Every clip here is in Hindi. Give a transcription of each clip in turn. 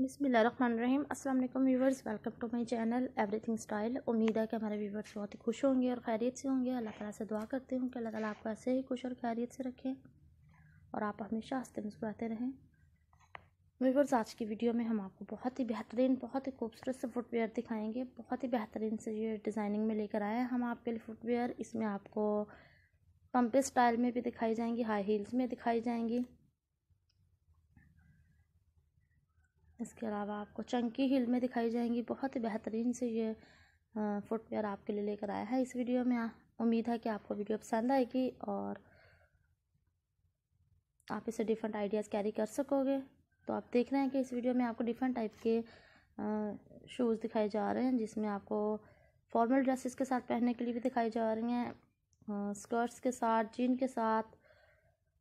बिसमीम अल्लाम viewers welcome to my channel everything style उम्मीद है कि हमारे व्यूवर्स बहुत ही खुश होंगे और खैरियत से होंगे अल्लाह ताला से दुआ करते हूँ कि अल्लाह ताला आपको ऐसे ही खुश और खैरियत से रखें और आप हमेशा हंसते मुस्कुराते रहें व्यूवर्स आज की वीडियो में हम आपको बहुत ही बेहतरीन बहुत ही खूबसूरत से फुटवेयर दिखाएँगे बहुत ही बेहतरीन से ये डिज़ाइनिंग में लेकर आए हैं हम आपके लिए फुटवेयर इसमें आपको पम्पे स्टाइल में भी दिखाई जाएंगी हाई हील्स में दिखाई जाएंगी इसके अलावा आपको चंकी हिल में दिखाई जाएंगी बहुत ही बेहतरीन से ये फुटवेयर आपके लिए लेकर आया है इस वीडियो में उम्मीद है कि आपको वीडियो पसंद आएगी और आप इसे डिफरेंट आइडियाज़ कैरी कर सकोगे तो आप देख रहे हैं कि इस वीडियो में आपको डिफरेंट टाइप के शूज़ दिखाए जा रहे हैं जिसमें आपको फॉर्मल ड्रेसेस के साथ पहनने के लिए भी दिखाई जा रही हैं स्कर्ट्स के साथ जीन के साथ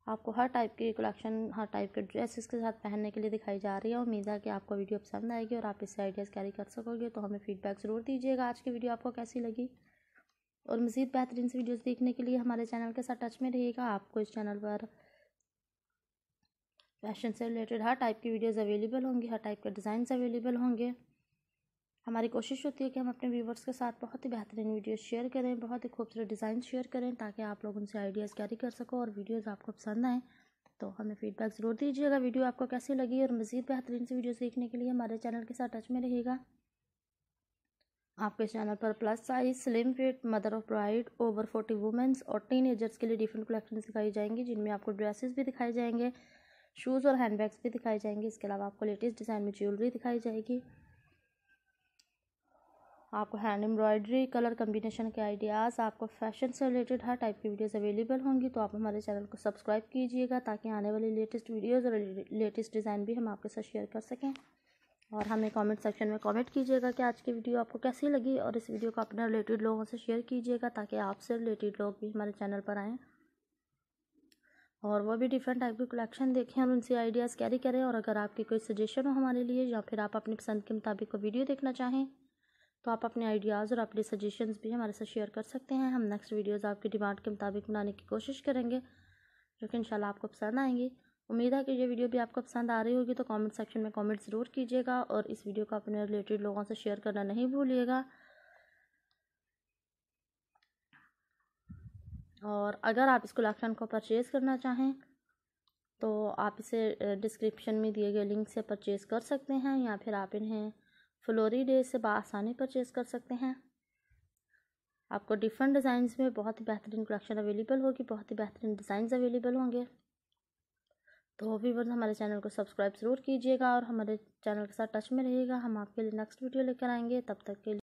आपको हर टाइप की कलेक्शन हर टाइप के ड्रेसेस के साथ पहनने के लिए दिखाई जा रही है उम्मीद है कि आपको वीडियो पसंद आएगी और आप इससे आइडियाज़ कैरी कर सकोगे तो हमें फीडबैक ज़रूर दीजिएगा आज की वीडियो आपको कैसी लगी और मज़ीद बेहतरीन से वीडियोज़ देखने के लिए हमारे चैनल के साथ टच में रहिएगा आपको इस चैनल पर फैशन से रिलेटेड हर टाइप की वीडियोज़ अवेलेबल होंगी हर टाइप के डिज़ाइन अवेलेबल होंगे हमारी कोशिश होती है कि हम अपने व्यूवर्स के साथ बहुत ही बेहतरीन वीडियो शेयर करें बहुत ही खूबसूरत डिज़ाइन शेयर करें ताकि आप लोग उनसे आइडियाज़ कैरी कर सको और वीडियोज़ आपको पसंद आएँ तो हमें फीडबैक ज़रूर दीजिएगा वीडियो आपको कैसी लगी और मज़ीद बेहतरीन से वीडियो सीखने के लिए हमारे चैनल के साथ टच में रहेगा आपके चैनल पर plus size slim fit mother of bride over forty womens और टीन एजर्स के लिए डिफरेंट कलेक्शन दिखाई जाएंगी जिनमें आपको ड्रेसेस भी दिखाई जाएंगे शूज़ और हैंडबैग्स भी दिखाई जाएंगे इसके अलावा आपको लेटेस्ट डिज़ाइन में ज्वेलरी दिखाई जाएगी आपको हैंड एम्ब्रॉयडरी कलर कम्बिनेशन के आइडियाज़ आपको फैशन से रिलेटेड हर टाइप की वीडियोस अवेलेबल होंगी तो आप हमारे चैनल को सब्सक्राइब कीजिएगा ताकि आने वाली लेटेस्ट वीडियोस और लेटेस्ट डिज़ाइन भी हम आपके साथ शेयर कर सकें और हमें कमेंट सेक्शन में कमेंट कीजिएगा कि आज की वीडियो आपको कैसी लगी और इस वीडियो को अपने रिलेटेड लोगों से शेयर कीजिएगा ताकि आपसे रिलेटेड लोग भी हमारे चैनल पर आएँ और वो भी डिफरेंट टाइप के कलेक्शन देखें और उनसे आइडियाज़ कैरी करें और अगर आपकी कोई सजेशन हो हमारे लिए या फिर आप अपनी पसंद के मुताबिक को वीडियो देखना चाहें तो आप अपने आइडियाज़ और अपने सजेशंस भी हमारे साथ शेयर कर सकते हैं हम नेक्स्ट वीडियोस आपकी डिमांड के मुताबिक बनाने की कोशिश करेंगे जो कि इंशाल्लाह आपको पसंद आएंगे उम्मीद है कि ये वीडियो भी आपको पसंद आ रही होगी तो कमेंट सेक्शन में कमेंट ज़रूर कीजिएगा और इस वीडियो को अपने रिलेटेड लोगों से शेयर करना नहीं भूलिएगा और अगर आप इसको लाखन को परचेज़ करना चाहें तो आप इसे डिस्क्रिप्शन में दिए गए लिंक से परचेज़ कर सकते हैं या फिर आप इन्हें फ्लोरी डे से आसानी परचेज़ कर सकते हैं आपको डिफरेंट डिज़ाइंस में बहुत ही बेहतरीन कलेक्शन अवेलेबल होगी बहुत ही बेहतरीन डिज़ाइंस अवेलेबल होंगे तो भी वीवर्स हमारे चैनल को सब्सक्राइब ज़रूर कीजिएगा और हमारे चैनल के साथ टच में रहिएगा हम आपके लिए नेक्स्ट वीडियो लेकर आएंगे तब तक के लिए